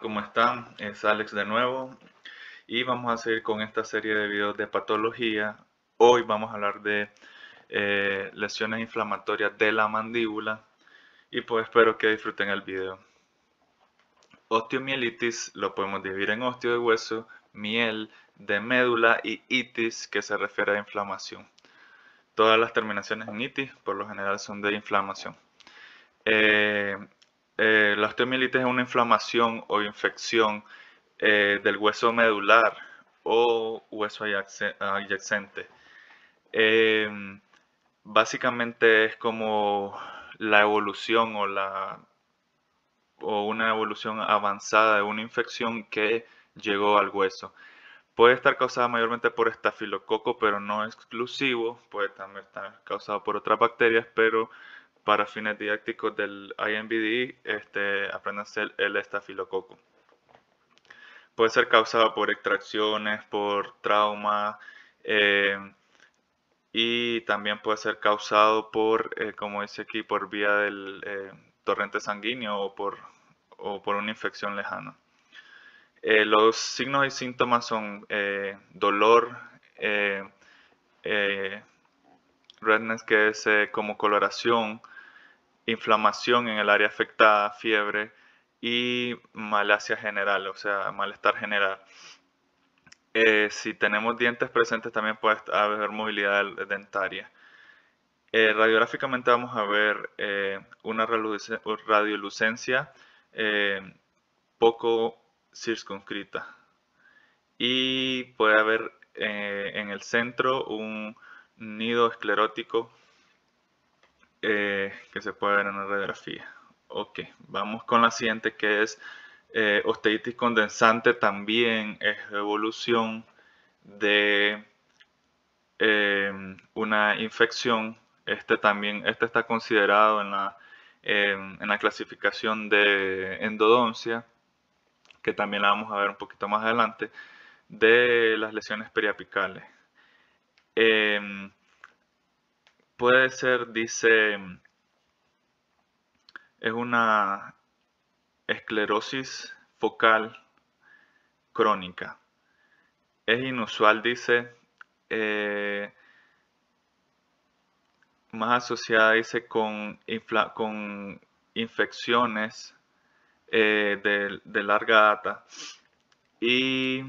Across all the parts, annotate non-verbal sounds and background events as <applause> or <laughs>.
¿cómo están? Es Alex de nuevo y vamos a seguir con esta serie de videos de patología. Hoy vamos a hablar de eh, lesiones inflamatorias de la mandíbula y pues espero que disfruten el video. Osteomielitis lo podemos dividir en osteo de hueso, miel, de médula y itis que se refiere a inflamación. Todas las terminaciones en itis por lo general son de inflamación. Eh, eh, la osteomielitis es una inflamación o infección eh, del hueso medular o hueso adyacente. Em, básicamente es como la evolución o, o una evolución avanzada de una infección que llegó al hueso. Puede estar causada mayormente por estafilococo, pero no exclusivo. Puede también estar causada por otras bacterias, pero para fines didácticos del IMBD, este, a el, el estafilococo. Puede ser causado por extracciones, por trauma, eh, y también puede ser causado por, eh, como dice aquí, por vía del eh, torrente sanguíneo o por, por, una infección lejana. los signos y síntomas son dolor, redness que es como coloración, inflamación en el área afectada, fiebre y malasia general, o sea, malestar general. Eh, si tenemos dientes presentes también puede haber movilidad dentaria. Eh, radiográficamente vamos a ver eh, una radiolucencia poco circunscrita y puede haber en el centro un nido esclerótico eh, que se puede ver en una radiografía. Ok, vamos con la siguiente que es eh, osteitis condensante también es evolución de eh, una infección. Este también este está considerado en la, en la clasificación de endodoncia, que también la vamos a ver un poquito más adelante, de las lesiones periapicales. Em, puede ser, dice, es una esclerosis focal crónica. Es inusual, dice, eh, más asociada, dice, con, infecciones eh, de, larga data. Y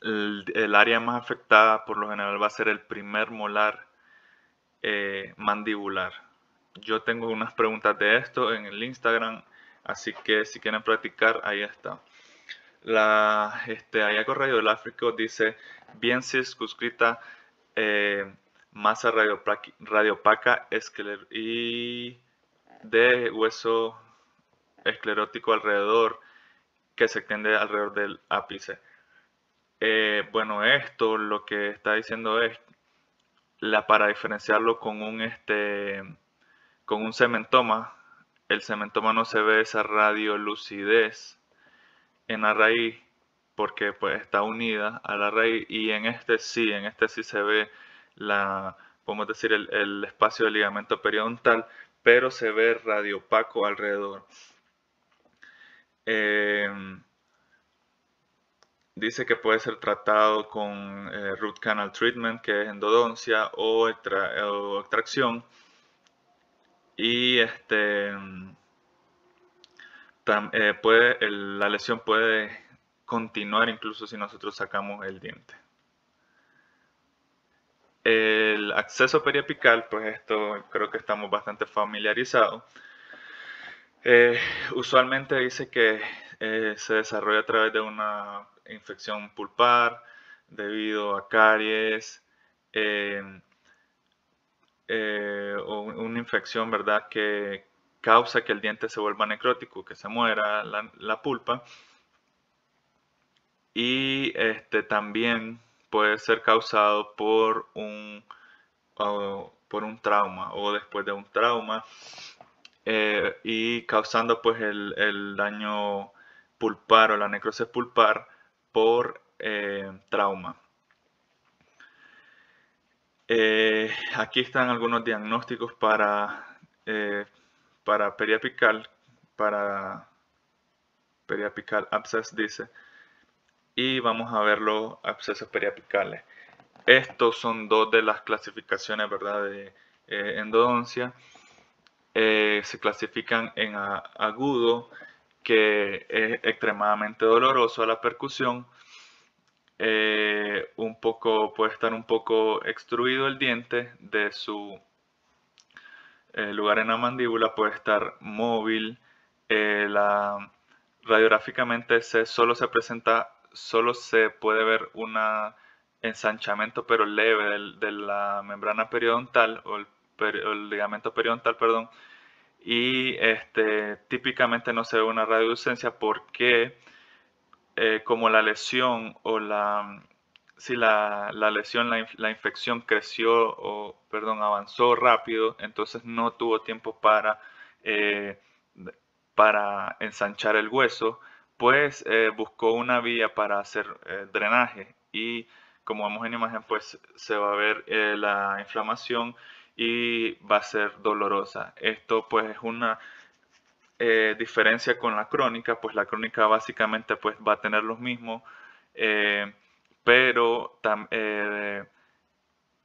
el, el área más afectada por lo general va a ser el primer molar eh, mandibular. Yo tengo unas preguntas de esto en el Instagram, así que si quieren practicar, ahí está. La este, del África dice, bien circunscrita, eh, masa radiopaca escler y de hueso esclerótico alrededor que se extiende alrededor del ápice. Eh, bueno, esto lo que está diciendo es la, para diferenciarlo con un, este, con un cementoma, el cementoma no se ve esa radiolucidez en la raíz porque pues está unida a la raíz y en este sí, en este sí se ve la, podemos decir, el, el espacio de ligamento periodontal, pero se ve radiopaco alrededor. Eh, Dice que puede ser tratado con eh, root canal treatment, que es endodoncia o, extracción. Y este, eh, puede, la lesión puede continuar incluso si nosotros sacamos el diente. El acceso periapical, pues esto creo que estamos bastante familiarizados. Eh, usualmente dice que eh, se desarrolla a través de una infección pulpar, debido a caries eh, eh, o una infección, ¿verdad?, que causa que el diente se vuelva necrótico, que se muera la, pulpa. Y este, también puede ser causado por un, por un trauma o después de un trauma y causando pues el, el daño pulpar o la necrosis pulpar por eh, trauma. Eh, aquí están algunos diagnósticos para, eh, para periapical, para periapical abscess dice, y vamos a ver los abscesos periapicales. Estos son dos de las clasificaciones ¿verdad? de endodoncia. se clasifican en agudo, que es extremadamente doloroso a la percusión. Eh, un poco puede estar un poco extruido el diente de su eh, lugar en la mandíbula puede estar móvil eh, la, radiográficamente solo se presenta solo se puede ver un ensanchamiento pero leve de, la membrana periodontal o el ligamento periodontal perdón y este, típicamente no se ve una radiolucencia porque eh, como la lesión o la, si la, lesión, la, infección creció o, perdón, avanzó rápido, entonces no tuvo tiempo para, eh, para ensanchar el hueso, pues eh, buscó una vía para hacer drenaje y como vemos en imagen, pues se va a ver la inflamación y va a ser dolorosa. Esto pues es una eh, diferencia con la crónica, pues la crónica básicamente pues va a tener los mismos, eh, pero eh,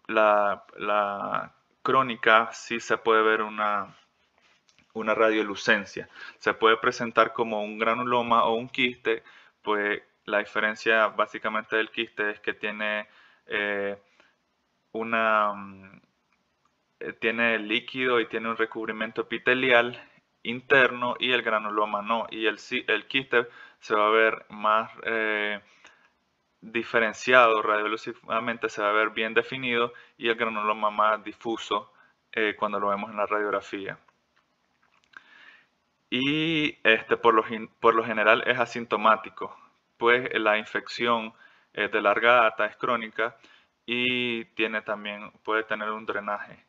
la, crónica sí se puede ver una, una radiolucencia. Se puede presentar como un granuloma o un quiste, pues la diferencia básicamente del quiste es que tiene una mm, eh, tiene líquido y tiene un recubrimiento epitelial interno y el granuloma no. Y el, el quiste se va a ver más eh, diferenciado, radiológicamente se va a ver bien definido y el granuloma más difuso eh, cuando lo vemos en la radiografía. Y este, por, lo, por lo general es asintomático, pues la infección es de larga data, es crónica y tiene también, puede tener un drenaje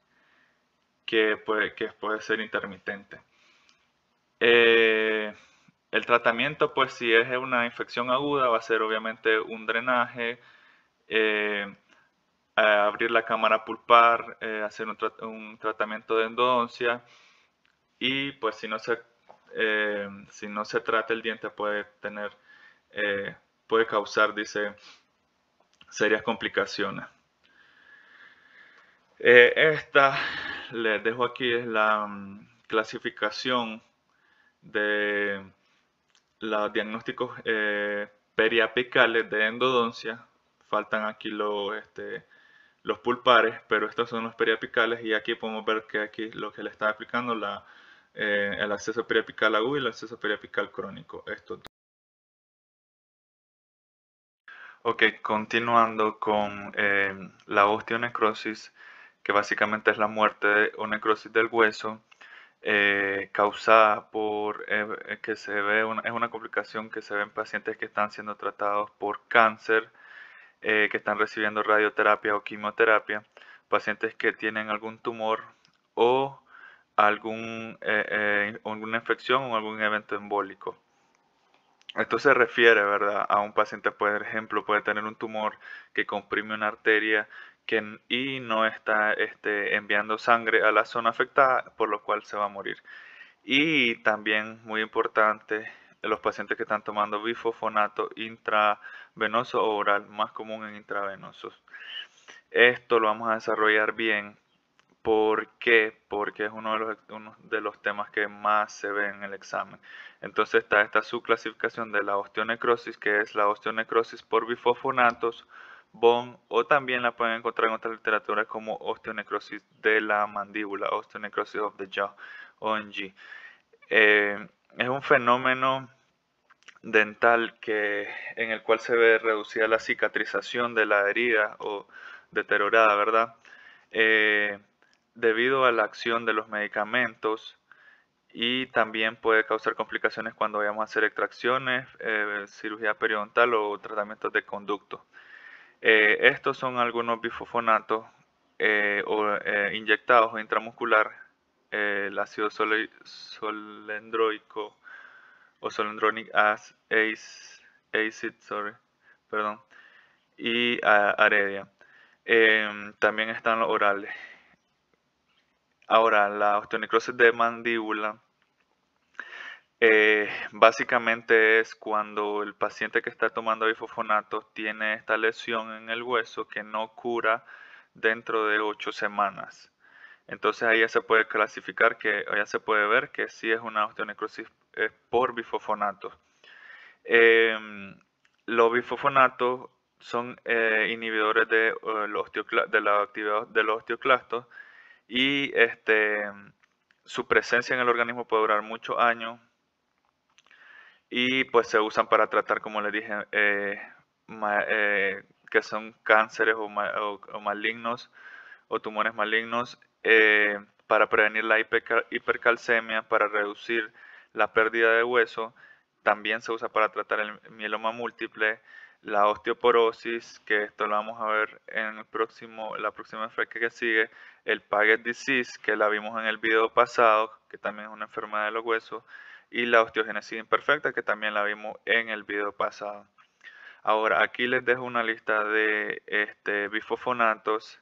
que puede, que puede ser intermitente. Eh, el tratamiento, pues si es una infección aguda, va a ser obviamente un drenaje, eh, abrir la cámara pulpar, eh, hacer un, tratamiento de endodoncia y pues si no se, si no se trata el diente puede tener, puede causar, dice, serias complicaciones. esta les dejo aquí es la mm, clasificación de los diagnósticos eh, periapicales de endodoncia. Faltan aquí los, este, los pulpares, pero estos son los periapicales y aquí podemos ver que aquí lo que le está explicando la, eh, el acceso periapical agudo y el acceso periapical crónico. Esto. Ok, continuando con eh, la osteonecrosis que básicamente es la muerte, o necrosis del hueso, eh, causada por eh, que se ve es una complicación que se ve en pacientes que están siendo tratados por cáncer, eh, que están recibiendo radioterapia o quimioterapia, pacientes que tienen algún tumor o algún, alguna infección o algún evento embólico. Esto se refiere, ¿verdad? A un paciente, por ejemplo, puede tener un tumor que comprime una arteria que, y no está este, enviando sangre a la zona afectada, por lo cual se va a morir. Y también, muy importante, los pacientes que están tomando bifofonato intravenoso o oral, más común en intravenosos. Esto lo vamos a desarrollar bien. ¿Por qué? Porque es uno de, los, de los temas que más se ve en el examen. Entonces está esta subclasificación de la osteonecrosis, que es la osteonecrosis por bifofonatos, o también la pueden encontrar en otras literaturas como osteonecrosis de la mandíbula, osteonecrosis of the jaw, ONG. Eh, es un fenómeno dental en el cual se ve reducida la cicatrización de la herida o deteriorada, ¿verdad? Eh, debido a la acción de los medicamentos y también puede causar complicaciones cuando vayamos a hacer extracciones, eh, cirugía periodontal o tratamientos de conducto. Eh, estos son algunos bifofonatos eh, o, eh, inyectados intramuscular, el ácido solendroico o solendronic acid, sorry, perdón, y aredia. Em, también están los orales. Ahora, la osteonecrosis de mandíbula eh, básicamente es cuando el paciente que está tomando bifofonato tiene esta lesión en el hueso que no cura dentro de ocho semanas. Entonces ahí ya se puede clasificar, que ya se puede ver que sí es una osteonecrosis eh, por bifofonato. Em, los bifofonatos son eh, inhibidores de, de, la actividad de los osteoclastos y este, su presencia en el organismo puede durar muchos años, y pues se usan para tratar, como les dije, eh, eh, que son cánceres o, malignos o tumores malignos, eh, para prevenir la hipercalcemia, para reducir la pérdida de hueso, también se usa para tratar el mieloma múltiple, la osteoporosis, que esto lo vamos a ver en el próximo, la próxima enfermedad que sigue, el Paget disease, que la vimos en el video pasado, que también es una enfermedad de los huesos, y la osteogénesis imperfecta que también la vimos en el video pasado. Ahora aquí les dejo una lista de este, bifofonatos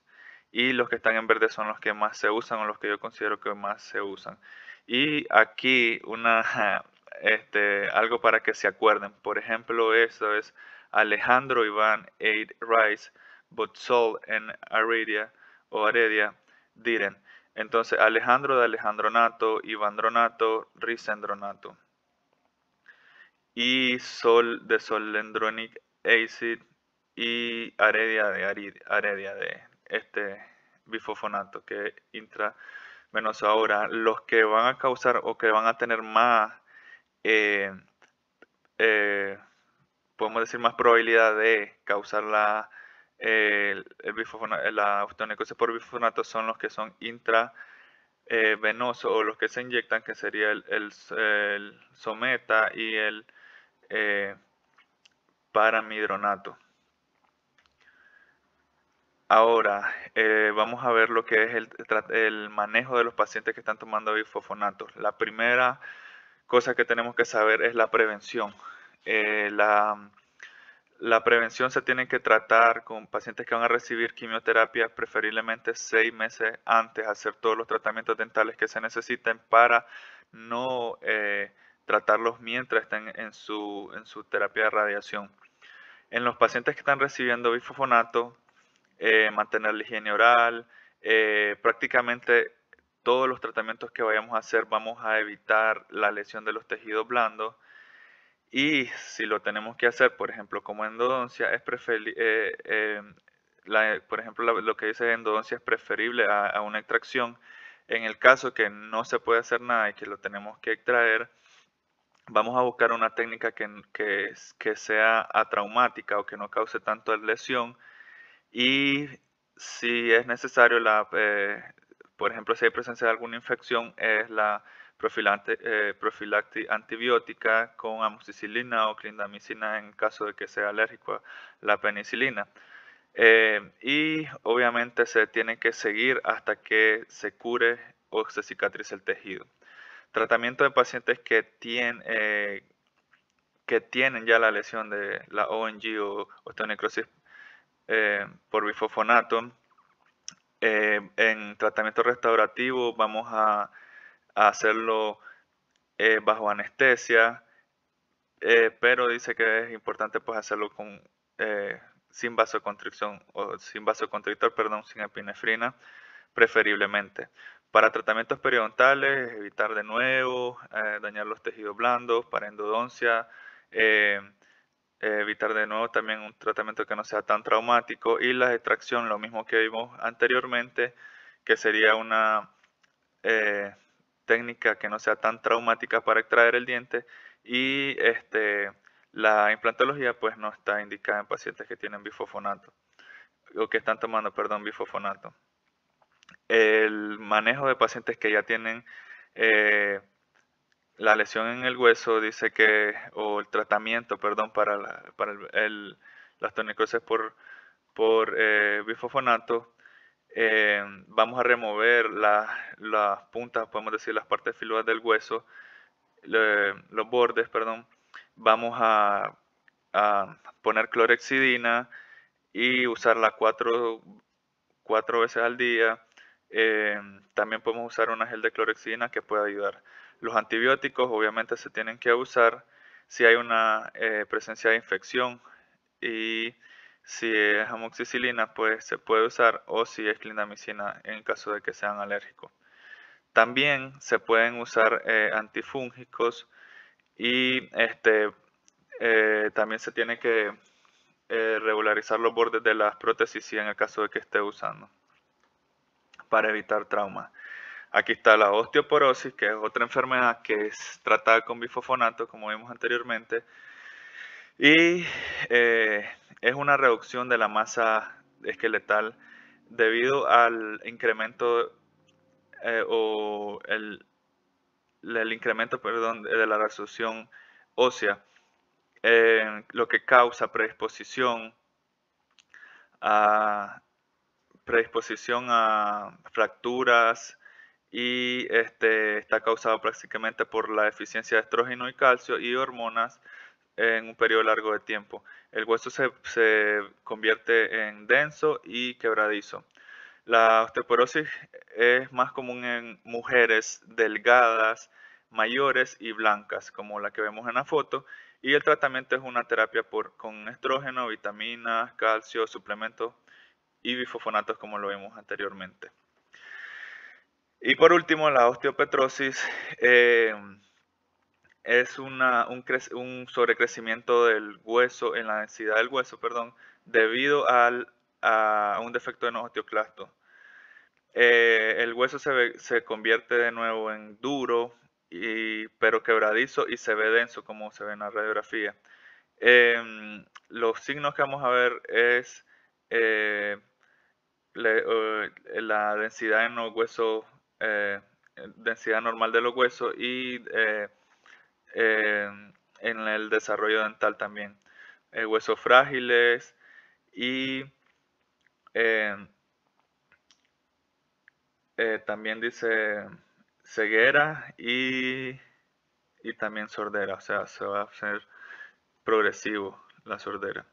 y los que están en verde son los que más se usan o los que yo considero que más se usan. Y aquí una, <laughs> este, algo para que se acuerden. Por ejemplo, esto es Alejandro Iván Aid Rice, but en Aredia o Aredia didn't. Entonces, Alejandro de Alejandronato, Ivandronato, Risendronato. Y Sol de Solendronic Acid y Aredia de Aredia de este bifofonato que es intra menos ahora. Los que van a causar o que van a tener más, eh, eh, podemos decir, más probabilidad de causar la el, la osteonecrosis por bifonato son los que son intravenosos o los que se inyectan, que sería el, someta y el eh, paramidronato. Ahora, eh, vamos a ver lo que es el, manejo de los pacientes que están tomando bifofonatos. La primera cosa que tenemos que saber es la prevención. Eh, la la prevención se tiene que tratar con pacientes que van a recibir quimioterapia preferiblemente seis meses antes, hacer todos los tratamientos dentales que se necesiten para no eh, tratarlos mientras estén en su, terapia de radiación. En los pacientes que están recibiendo bifofonato, eh, mantener la higiene oral, eh, prácticamente todos los tratamientos que vayamos a hacer vamos a evitar la lesión de los tejidos blandos y si lo tenemos que hacer, por ejemplo, como endodoncia, es preferible, eh, eh, por ejemplo, lo que dice endodoncia es preferible a, una extracción. En el caso que no se puede hacer nada y que lo tenemos que extraer, vamos a buscar una técnica que, que, sea atraumática o que no cause tanto lesión. Y si es necesario, la, eh, por ejemplo, si hay presencia de alguna infección, es la profiláctico eh, antibiótica con amoxicilina o clindamicina en caso de que sea alérgico a la penicilina. Eh, y obviamente se tiene que seguir hasta que se cure o se cicatrice el tejido. Tratamiento de pacientes que, tienen, eh, que tienen ya la lesión de la ONG o osteonecrosis por bifofonato. en tratamiento restaurativo vamos a hacerlo eh, bajo anestesia, eh, pero dice que es importante pues hacerlo con, eh, sin vasoconstricción o sin vasoconstrictor, perdón, sin epinefrina, preferiblemente. Para tratamientos periodontales, evitar de nuevo dañar los tejidos blandos, para endodoncia, evitar de nuevo también un tratamiento que no sea tan traumático y la extracción, lo mismo que vimos anteriormente, que sería una técnica que no sea tan traumática para extraer el diente y este, la implantología pues no está indicada en pacientes que tienen bifofonato o que están tomando, perdón, bifofonato. El manejo de pacientes que ya tienen eh, la lesión en el hueso dice que, o el tratamiento, perdón, para, la, para el, las por, por eh, bifofonato, Em, vamos a remover las, puntas, podemos decir las partes filudas del hueso, los bordes, perdón. Vamos a, poner clorexidina y usarla cuatro, cuatro veces al día. Em, también podemos usar una gel de clorexidina que puede ayudar. Los antibióticos obviamente se tienen que usar si hay una eh, presencia de infección y si es amoxicilina, pues se puede usar o si es clindamicina en caso de que sean alérgicos. También se pueden usar eh, antifúngicos y este, eh, también se tiene que eh, regularizar los bordes de las prótesis en el caso de que esté usando para evitar trauma. Aquí está la osteoporosis, que es otra enfermedad que es tratada con bifofonato, como vimos anteriormente. Y eh, es una reducción de la masa esqueletal debido al incremento eh, el, incremento de la resolución ósea, eh, lo que causa predisposición a, predisposición a fracturas y este, está causado prácticamente por la deficiencia de estrógeno y calcio y hormonas en un periodo largo de tiempo. El hueso se, convierte en denso y quebradizo. La osteoporosis es más común en mujeres delgadas, mayores y blancas, como la que vemos en la foto, y el tratamiento es una terapia con estrógeno, vitaminas, calcio, suplementos y bifofonatos, como lo vimos anteriormente. Y por último, la osteopetrosis. Eh, es un, sobrecrecimiento del hueso, en la densidad del hueso, perdón, debido al, a un defecto en osteoclasto. osteoclastos. Eh, el hueso se, se, convierte de nuevo en duro, y, pero quebradizo y se ve denso como se ve en la radiografía. Em, los signos que vamos a ver es eh, la densidad en los huesos, eh, densidad normal de los huesos y eh, en el desarrollo dental también. Eh, huesos frágiles y eh, también dice ceguera y, también sordera, o sea, se va a hacer progresivo la sordera.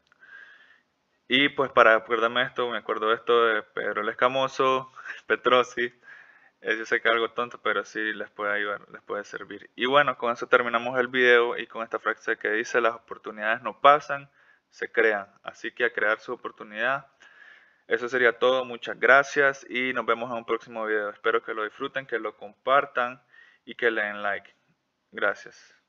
Y pues para acordarme esto, me acuerdo de esto de Pedro el Escamoso, <laughs> Petrosi, yo sé que algo tonto, pero sí les puede ayudar, les puede servir. Y bueno, con eso terminamos el video y con esta frase que dice, las oportunidades no pasan, se crean. Así que a crear su oportunidad. Eso sería todo, muchas gracias y nos vemos en un próximo video. Espero que lo disfruten, que lo compartan y que le den like. Gracias.